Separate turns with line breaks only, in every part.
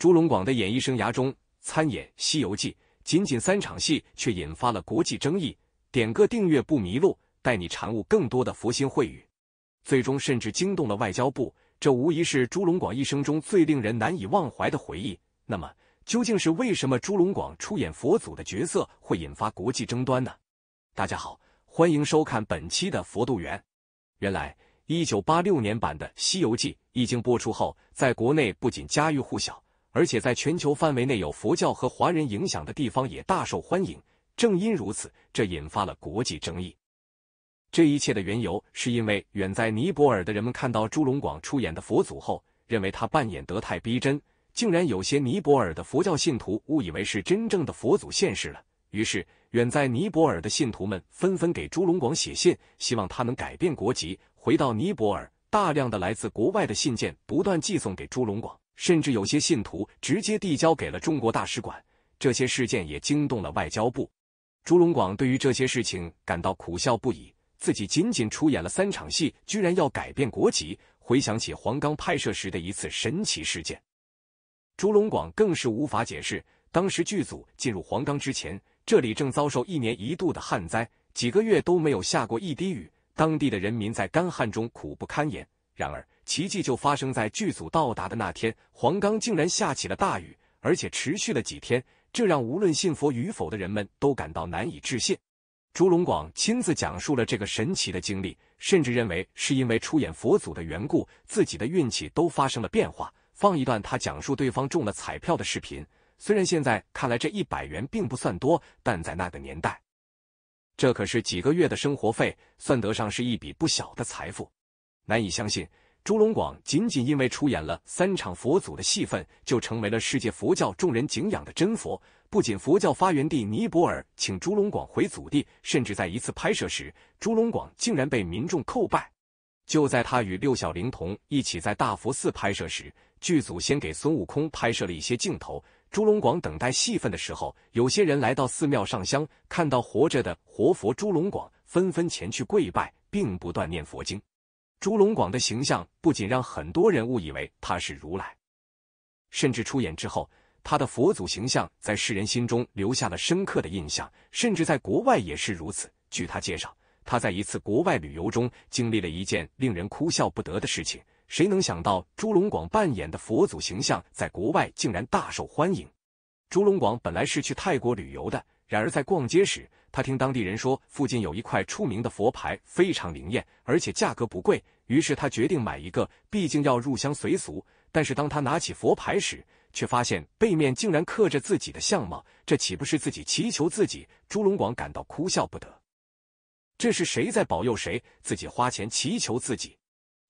朱龙广的演艺生涯中，参演《西游记》仅仅三场戏，却引发了国际争议。点个订阅不迷路，带你禅悟更多的佛心慧语。最终甚至惊动了外交部，这无疑是朱龙广一生中最令人难以忘怀的回忆。那么，究竟是为什么朱龙广出演佛祖的角色会引发国际争端呢？大家好，欢迎收看本期的《佛度缘》。原来，一九八六年版的《西游记》一经播出后，在国内不仅家喻户晓。而且，在全球范围内有佛教和华人影响的地方也大受欢迎。正因如此，这引发了国际争议。这一切的缘由，是因为远在尼泊尔的人们看到朱龙广出演的佛祖后，认为他扮演得太逼真，竟然有些尼泊尔的佛教信徒误以为是真正的佛祖现世了。于是，远在尼泊尔的信徒们纷纷给朱龙广写信，希望他能改变国籍，回到尼泊尔。大量的来自国外的信件不断寄送给朱龙广。甚至有些信徒直接递交给了中国大使馆，这些事件也惊动了外交部。朱龙广对于这些事情感到苦笑不已，自己仅仅出演了三场戏，居然要改变国籍。回想起黄冈拍摄时的一次神奇事件，朱龙广更是无法解释，当时剧组进入黄冈之前，这里正遭受一年一度的旱灾，几个月都没有下过一滴雨，当地的人民在干旱中苦不堪言。然而。奇迹就发生在剧组到达的那天，黄冈竟然下起了大雨，而且持续了几天，这让无论信佛与否的人们都感到难以置信。朱龙广亲自讲述了这个神奇的经历，甚至认为是因为出演佛祖的缘故，自己的运气都发生了变化。放一段他讲述对方中了彩票的视频。虽然现在看来这一百元并不算多，但在那个年代，这可是几个月的生活费，算得上是一笔不小的财富，难以相信。朱龙广仅仅因为出演了三场佛祖的戏份，就成为了世界佛教众人敬仰的真佛。不仅佛教发源地尼泊尔请朱龙广回祖地，甚至在一次拍摄时，朱龙广竟然被民众叩拜。就在他与六小龄童一起在大佛寺拍摄时，剧组先给孙悟空拍摄了一些镜头。朱龙广等待戏份的时候，有些人来到寺庙上香，看到活着的活佛朱龙广，纷纷前去跪拜，并不断念佛经。朱龙广的形象不仅让很多人误以为他是如来，甚至出演之后，他的佛祖形象在世人心中留下了深刻的印象，甚至在国外也是如此。据他介绍，他在一次国外旅游中经历了一件令人哭笑不得的事情。谁能想到朱龙广扮演的佛祖形象在国外竟然大受欢迎？朱龙广本来是去泰国旅游的，然而在逛街时。他听当地人说，附近有一块出名的佛牌，非常灵验，而且价格不贵。于是他决定买一个，毕竟要入乡随俗。但是当他拿起佛牌时，却发现背面竟然刻着自己的相貌，这岂不是自己祈求自己？朱龙广感到哭笑不得，这是谁在保佑谁？自己花钱祈求自己。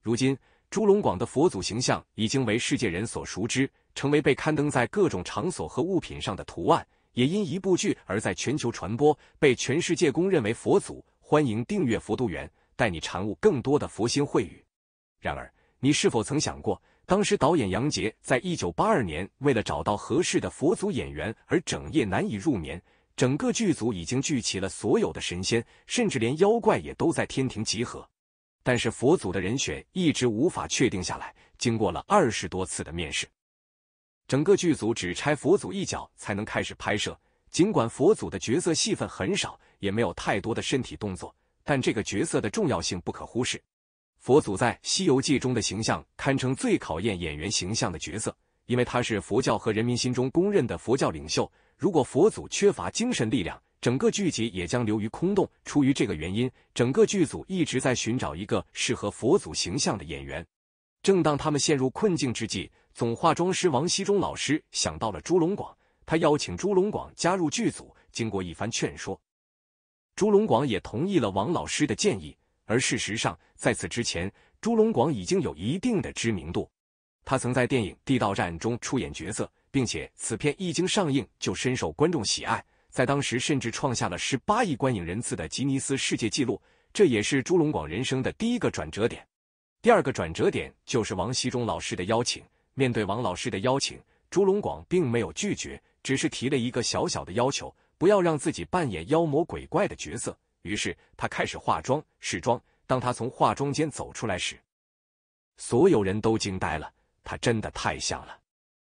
如今，朱龙广的佛祖形象已经为世界人所熟知，成为被刊登在各种场所和物品上的图案。也因一部剧而在全球传播，被全世界公认为佛祖。欢迎订阅佛都园，带你禅悟更多的佛心慧语。然而，你是否曾想过，当时导演杨洁在一九八二年为了找到合适的佛祖演员而整夜难以入眠？整个剧组已经聚齐了所有的神仙，甚至连妖怪也都在天庭集合，但是佛祖的人选一直无法确定下来。经过了二十多次的面试。整个剧组只拆佛祖一脚才能开始拍摄。尽管佛祖的角色戏份很少，也没有太多的身体动作，但这个角色的重要性不可忽视。佛祖在《西游记》中的形象堪称最考验演员形象的角色，因为他是佛教和人民心中公认的佛教领袖。如果佛祖缺乏精神力量，整个剧集也将流于空洞。出于这个原因，整个剧组一直在寻找一个适合佛祖形象的演员。正当他们陷入困境之际，总化妆师王羲忠老师想到了朱龙广，他邀请朱龙广加入剧组。经过一番劝说，朱龙广也同意了王老师的建议。而事实上，在此之前，朱龙广已经有一定的知名度。他曾在电影《地道战》中出演角色，并且此片一经上映就深受观众喜爱，在当时甚至创下了十八亿观影人次的吉尼斯世界纪录。这也是朱龙广人生的第一个转折点。第二个转折点就是王熙忠老师的邀请。面对王老师的邀请，朱龙广并没有拒绝，只是提了一个小小的要求，不要让自己扮演妖魔鬼怪的角色。于是他开始化妆试妆。当他从化妆间走出来时，所有人都惊呆了，他真的太像了。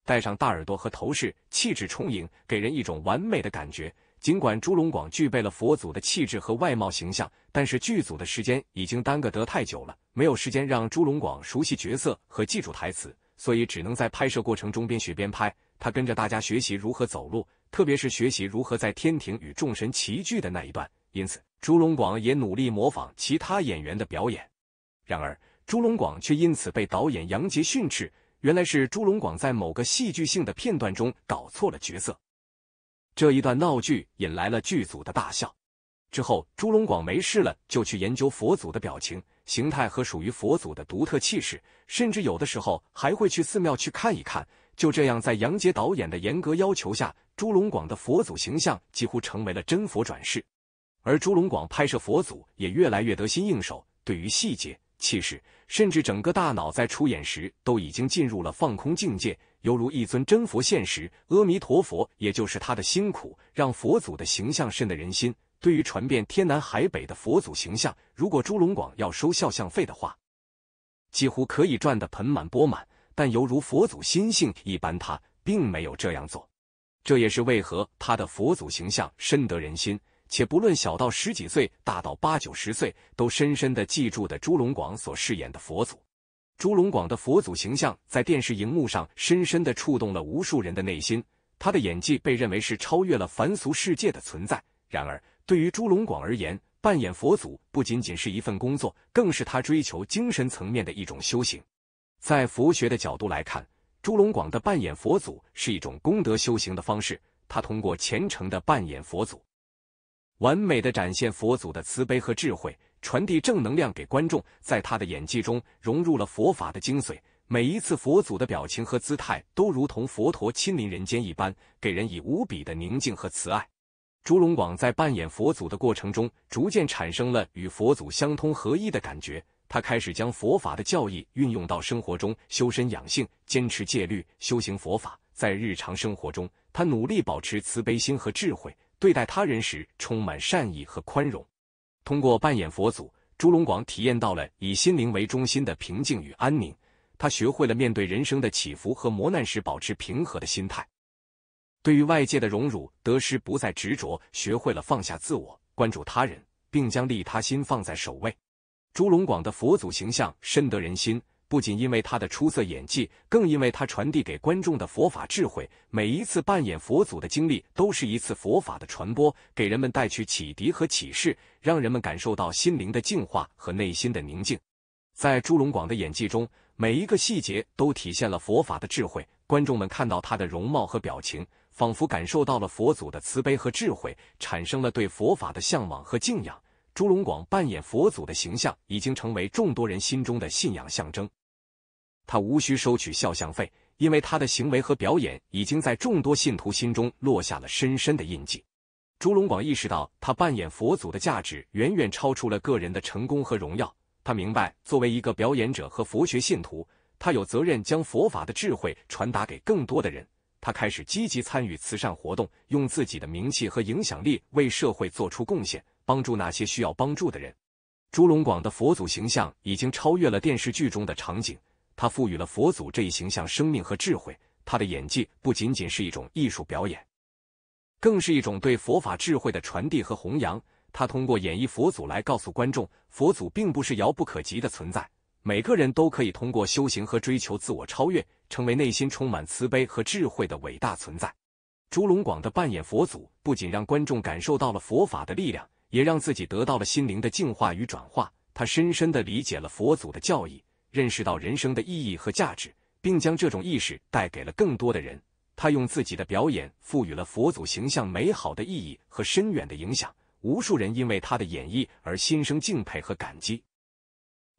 戴上大耳朵和头饰，气质充盈，给人一种完美的感觉。尽管朱龙广具备了佛祖的气质和外貌形象，但是剧组的时间已经耽搁得太久了，没有时间让朱龙广熟悉角色和记住台词，所以只能在拍摄过程中边学边拍。他跟着大家学习如何走路，特别是学习如何在天庭与众神齐聚的那一段。因此，朱龙广也努力模仿其他演员的表演。然而，朱龙广却因此被导演杨洁训斥。原来是朱龙广在某个戏剧性的片段中搞错了角色。这一段闹剧引来了剧组的大笑。之后，朱龙广没事了就去研究佛祖的表情、形态和属于佛祖的独特气势，甚至有的时候还会去寺庙去看一看。就这样，在杨洁导演的严格要求下，朱龙广的佛祖形象几乎成为了真佛转世，而朱龙广拍摄佛祖也越来越得心应手。对于细节。气势，甚至整个大脑在出演时都已经进入了放空境界，犹如一尊真佛现时。阿弥陀佛，也就是他的辛苦，让佛祖的形象深得人心。对于传遍天南海北的佛祖形象，如果朱龙广要收肖像费的话，几乎可以赚得盆满钵满。但犹如佛祖心性一般，他并没有这样做。这也是为何他的佛祖形象深得人心。且不论小到十几岁，大到八九十岁，都深深的记住的朱龙广所饰演的佛祖。朱龙广的佛祖形象在电视荧幕上深深的触动了无数人的内心，他的演技被认为是超越了凡俗世界的存在。然而，对于朱龙广而言，扮演佛祖不仅仅是一份工作，更是他追求精神层面的一种修行。在佛学的角度来看，朱龙广的扮演佛祖是一种功德修行的方式。他通过虔诚的扮演佛祖。完美的展现佛祖的慈悲和智慧，传递正能量给观众。在他的演技中融入了佛法的精髓，每一次佛祖的表情和姿态都如同佛陀亲临人间一般，给人以无比的宁静和慈爱。朱龙广在扮演佛祖的过程中，逐渐产生了与佛祖相通合一的感觉。他开始将佛法的教义运用到生活中，修身养性，坚持戒律，修行佛法。在日常生活中，他努力保持慈悲心和智慧。对待他人时充满善意和宽容，通过扮演佛祖朱龙广，体验到了以心灵为中心的平静与安宁。他学会了面对人生的起伏和磨难时保持平和的心态，对于外界的荣辱得失不再执着，学会了放下自我，关注他人，并将利他心放在首位。朱龙广的佛祖形象深得人心。不仅因为他的出色演技，更因为他传递给观众的佛法智慧。每一次扮演佛祖的经历，都是一次佛法的传播，给人们带去启迪和启示，让人们感受到心灵的净化和内心的宁静。在朱龙广的演技中，每一个细节都体现了佛法的智慧。观众们看到他的容貌和表情，仿佛感受到了佛祖的慈悲和智慧，产生了对佛法的向往和敬仰。朱龙广扮演佛祖的形象，已经成为众多人心中的信仰象征。他无需收取肖像费，因为他的行为和表演已经在众多信徒心中落下了深深的印记。朱龙广意识到，他扮演佛祖的价值远远超出了个人的成功和荣耀。他明白，作为一个表演者和佛学信徒，他有责任将佛法的智慧传达给更多的人。他开始积极参与慈善活动，用自己的名气和影响力为社会做出贡献，帮助那些需要帮助的人。朱龙广的佛祖形象已经超越了电视剧中的场景。他赋予了佛祖这一形象生命和智慧，他的演技不仅仅是一种艺术表演，更是一种对佛法智慧的传递和弘扬。他通过演绎佛祖，来告诉观众，佛祖并不是遥不可及的存在，每个人都可以通过修行和追求自我超越，成为内心充满慈悲和智慧的伟大存在。朱龙广的扮演佛祖，不仅让观众感受到了佛法的力量，也让自己得到了心灵的净化与转化。他深深地理解了佛祖的教义。认识到人生的意义和价值，并将这种意识带给了更多的人。他用自己的表演赋予了佛祖形象美好的意义和深远的影响，无数人因为他的演绎而心生敬佩和感激。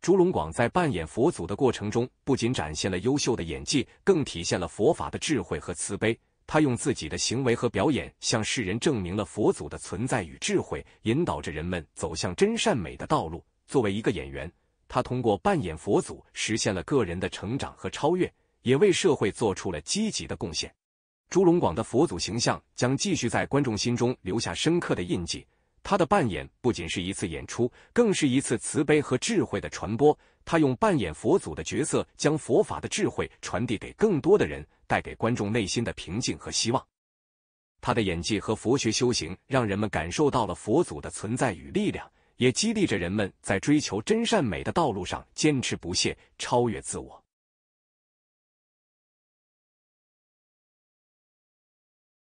朱龙广在扮演佛祖的过程中，不仅展现了优秀的演技，更体现了佛法的智慧和慈悲。他用自己的行为和表演向世人证明了佛祖的存在与智慧，引导着人们走向真善美的道路。作为一个演员。他通过扮演佛祖，实现了个人的成长和超越，也为社会做出了积极的贡献。朱龙广的佛祖形象将继续在观众心中留下深刻的印记。他的扮演不仅是一次演出，更是一次慈悲和智慧的传播。他用扮演佛祖的角色，将佛法的智慧传递给更多的人，带给观众内心的平静和希望。他的演技和佛学修行，让人们感受到了佛祖的存在与力量。也激励着人们在追求真善美的道路上坚持不懈，超越自我。